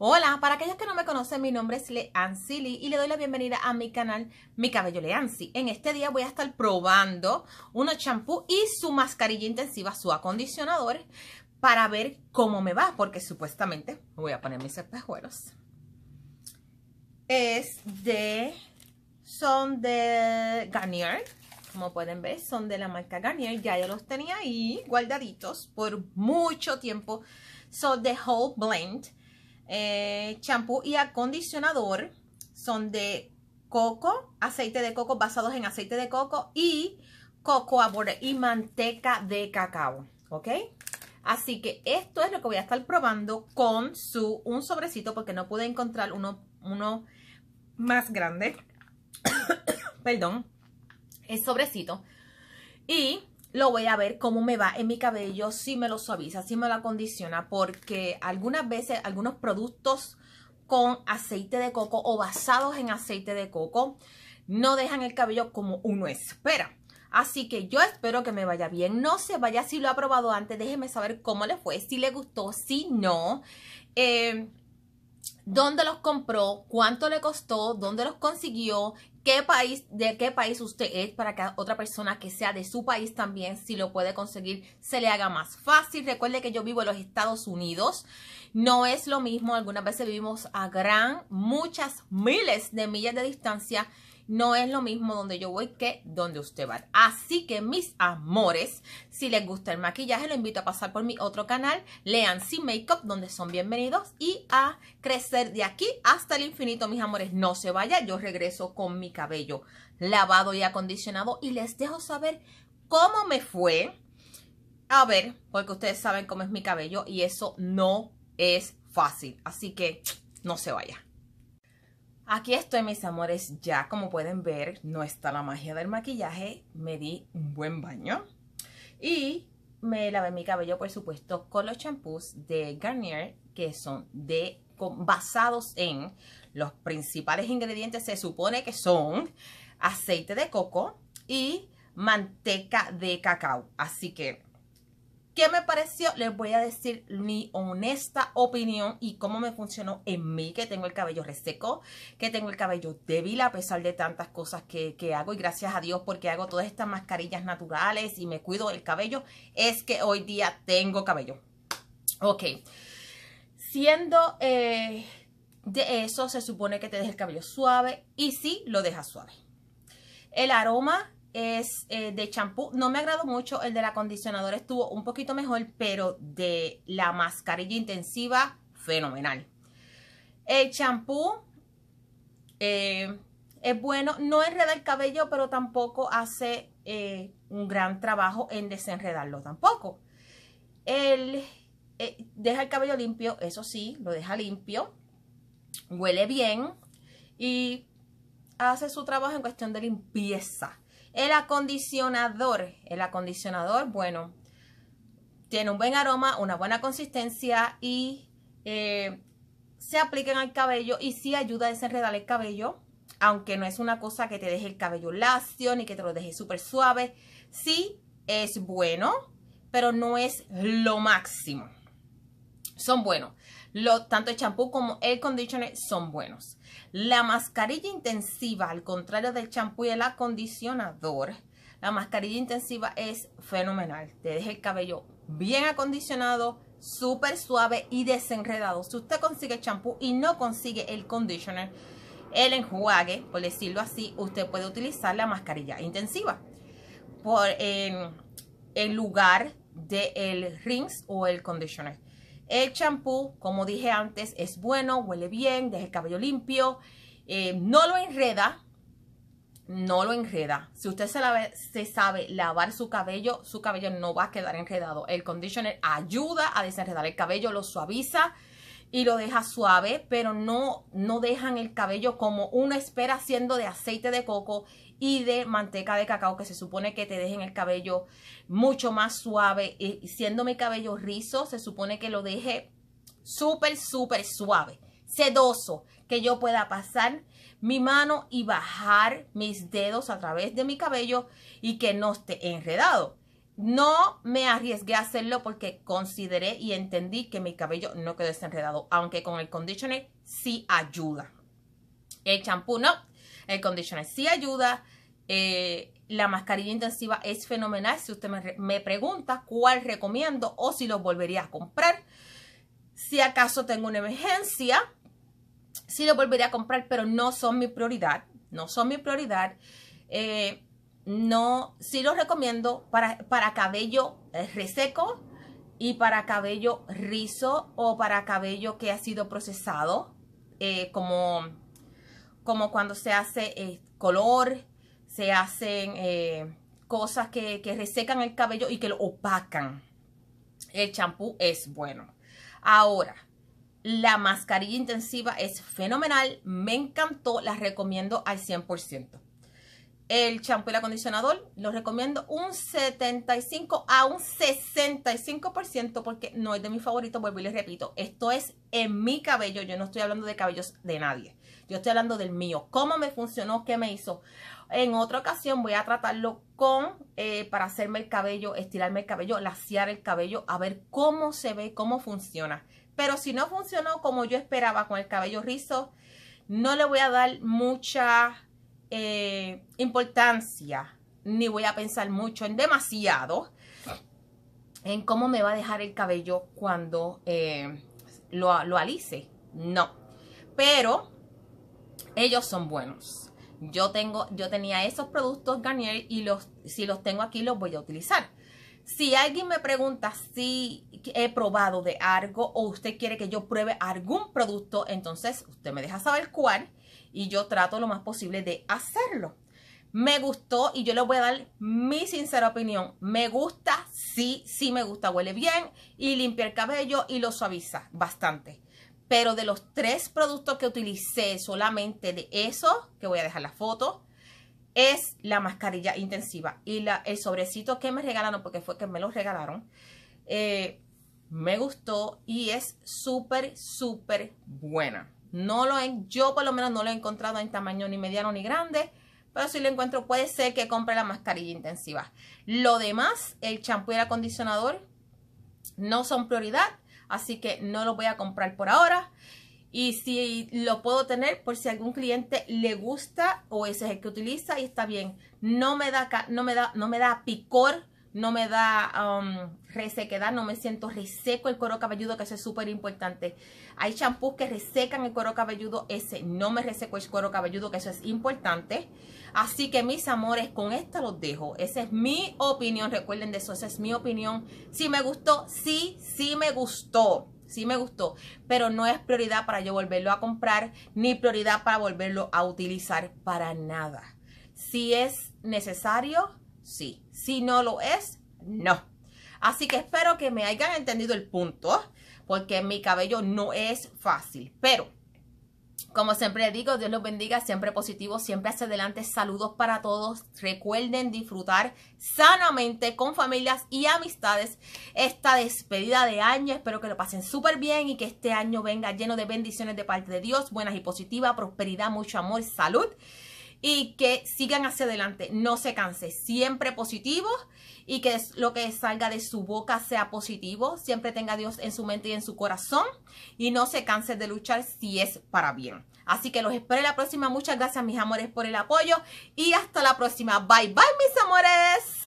Hola, para aquellos que no me conocen, mi nombre es Leansili y le doy la bienvenida a mi canal Mi Cabello Leancy. En este día voy a estar probando unos champú y su mascarilla intensiva, su acondicionador, para ver cómo me va, porque supuestamente voy a poner mis espejuelos es de, son de Garnier, como pueden ver, son de la marca Garnier, ya yo los tenía ahí guardaditos por mucho tiempo, son de Whole Blend, eh, champú y acondicionador, son de coco, aceite de coco, basados en aceite de coco y a butter y manteca de cacao, ¿ok? Así que esto es lo que voy a estar probando con su un sobrecito porque no pude encontrar uno uno más grande, perdón, es sobrecito. Y lo voy a ver cómo me va en mi cabello, si me lo suaviza, si me lo acondiciona, porque algunas veces algunos productos con aceite de coco o basados en aceite de coco no dejan el cabello como uno espera. Así que yo espero que me vaya bien. No se vaya si lo ha probado antes. Déjeme saber cómo le fue, si le gustó, si no. Eh, dónde los compró, cuánto le costó, dónde los consiguió, qué país, de qué país usted es, para que otra persona que sea de su país también, si lo puede conseguir, se le haga más fácil. Recuerde que yo vivo en los Estados Unidos. No es lo mismo, algunas veces vivimos a gran, muchas miles de millas de distancia no es lo mismo donde yo voy que donde usted va. Así que mis amores, si les gusta el maquillaje, lo invito a pasar por mi otro canal, Lean Sin Makeup, donde son bienvenidos y a crecer de aquí hasta el infinito, mis amores. No se vaya, yo regreso con mi cabello lavado y acondicionado y les dejo saber cómo me fue. A ver, porque ustedes saben cómo es mi cabello y eso no es fácil. Así que no se vaya. Aquí estoy, mis amores, ya como pueden ver, no está la magia del maquillaje. Me di un buen baño y me lavé mi cabello, por supuesto, con los champús de Garnier, que son de basados en los principales ingredientes, se supone que son aceite de coco y manteca de cacao. Así que ¿Qué me pareció? Les voy a decir mi honesta opinión y cómo me funcionó en mí, que tengo el cabello reseco, que tengo el cabello débil a pesar de tantas cosas que, hago. Y gracias a Dios porque hago todas estas mascarillas naturales y me cuido el cabello, es que hoy día tengo cabello. Ok, siendo eh, de eso, se supone que te deja el cabello suave y sí, lo deja suave. El aroma es eh, de champú. No me agradó mucho. El del acondicionador estuvo un poquito mejor, pero de la mascarilla intensiva, fenomenal. El champú eh, es bueno. No enreda el cabello, pero tampoco hace eh, un gran trabajo en desenredarlo tampoco. El, deja el cabello limpio, eso sí, lo deja limpio. Huele bien y hace su trabajo en cuestión de limpieza. El acondicionador. El acondicionador, bueno, tiene un buen aroma, una buena consistencia y eh, se aplica en el cabello y sí ayuda a desenredar el cabello. Aunque no es una cosa que te deje el cabello lacio ni que te lo deje súper suave. Sí es bueno, pero no es lo máximo son buenos. Lo, tanto el champú como el conditioner son buenos. La mascarilla intensiva, al contrario del champú y el acondicionador, la mascarilla intensiva es fenomenal. Te deja el cabello bien acondicionado, súper suave y desenredado. Si usted consigue el champú y no consigue el conditioner, el enjuague, por decirlo así, usted puede utilizar la mascarilla intensiva. Por en, lugar del el rinse o el conditioner. El champú, como dije antes, es bueno, huele bien, deja el cabello limpio, eh, no lo enreda, no lo enreda. Si usted se, sabe lavar su cabello, su cabello no va a quedar enredado. El conditioner ayuda a desenredar el cabello, lo suaviza y lo deja suave, pero no, no dejan el cabello como una espera haciendo de aceite de coco y de manteca de cacao que se supone que te dejen el cabello mucho más suave. Y siendo mi cabello rizo, se supone que lo deje súper, súper suave, sedoso, que yo pueda pasar mi mano y bajar mis dedos a través de mi cabello y que no esté enredado. No me arriesgué a hacerlo porque consideré y entendí que mi cabello no quedó desenredado, aunque con el conditioner sí ayuda. El champú no, el conditioner sí ayuda. Eh, la mascarilla intensiva es fenomenal. Si usted me, pregunta cuál recomiendo o si lo volvería a comprar. Si acaso tengo una emergencia, sí lo volvería a comprar, pero no son mi prioridad. No son mi prioridad. Eh, no, sí lo recomiendo para, para cabello eh, reseco y para cabello rizo o para cabello que ha sido procesado, como como cuando se hace eh, color, se hacen eh, cosas que, resecan el cabello y que lo opacan. El champú es bueno. Ahora, la mascarilla intensiva es fenomenal, me encantó, la recomiendo al 100%. El champú y el acondicionador lo recomiendo un 75 a un 65% porque no es de mis favoritos, vuelvo y les repito, esto es en mi cabello, yo no estoy hablando de cabellos de nadie. Yo estoy hablando del mío. ¿Cómo me funcionó? ¿Qué me hizo? En otra ocasión voy a tratarlo con, eh, para hacerme el cabello, estirarme el cabello, laciar el cabello, a ver cómo se ve, cómo funciona. Pero si no funcionó como yo esperaba con el cabello rizo, no le voy a dar mucha eh, importancia, ni voy a pensar mucho en demasiado ah. en cómo me va a dejar el cabello cuando eh, lo, lo alice. No. Pero ellos son buenos. Yo, tengo, yo tenía esos productos Garnier y los, si los tengo aquí los voy a utilizar. Si alguien me pregunta si he probado de algo o usted quiere que yo pruebe algún producto, entonces usted me deja saber cuál y yo trato lo más posible de hacerlo. Me gustó y yo le voy a dar mi sincera opinión. Me gusta, sí, sí me gusta, huele bien y limpia el cabello y lo suaviza bastante. Pero de los tres productos que utilicé, solamente de eso, que voy a dejar la foto, es la mascarilla intensiva. Y el sobrecito que me regalaron, porque fue que me lo regalaron, eh, me gustó y es súper, súper buena. No lo he, yo por lo menos no lo he encontrado en tamaño ni mediano ni grande, pero si lo encuentro puede ser que compre la mascarilla intensiva. Lo demás, el champú y el acondicionador, no son prioridad así que no lo voy a comprar por ahora. Y si lo puedo tener por si algún cliente le gusta o ese es el que utiliza y está bien. No me da, no me da, no me da picor no me da um, resequedad, no me siento reseco el cuero cabelludo, que eso es súper importante. Hay champús que resecan el cuero cabelludo, ese no me reseco el cuero cabelludo, que eso es importante. Así que mis amores, con esta los dejo. Esa es mi opinión, recuerden de eso, esa es mi opinión. Si me gustó, sí, sí me gustó. Sí me gustó, pero no es prioridad para yo volverlo a comprar, ni prioridad para volverlo a utilizar para nada. Si es necesario, sí. Si no lo es, no. Así que espero que me hayan entendido el punto, porque mi cabello no es fácil, pero... Como siempre digo, Dios los bendiga, siempre positivo, siempre hacia adelante. Saludos para todos. Recuerden disfrutar sanamente con familias y amistades esta despedida de año. Espero que lo pasen súper bien y que este año venga lleno de bendiciones de parte de Dios, buenas y positivas, prosperidad, mucho amor, salud y que sigan hacia adelante, no se canse, siempre positivos y que lo que salga de su boca sea positivo, siempre tenga a Dios en su mente y en su corazón y no se canse de luchar si es para bien. Así que los espero en la próxima, muchas gracias mis amores por el apoyo y hasta la próxima, bye bye mis amores.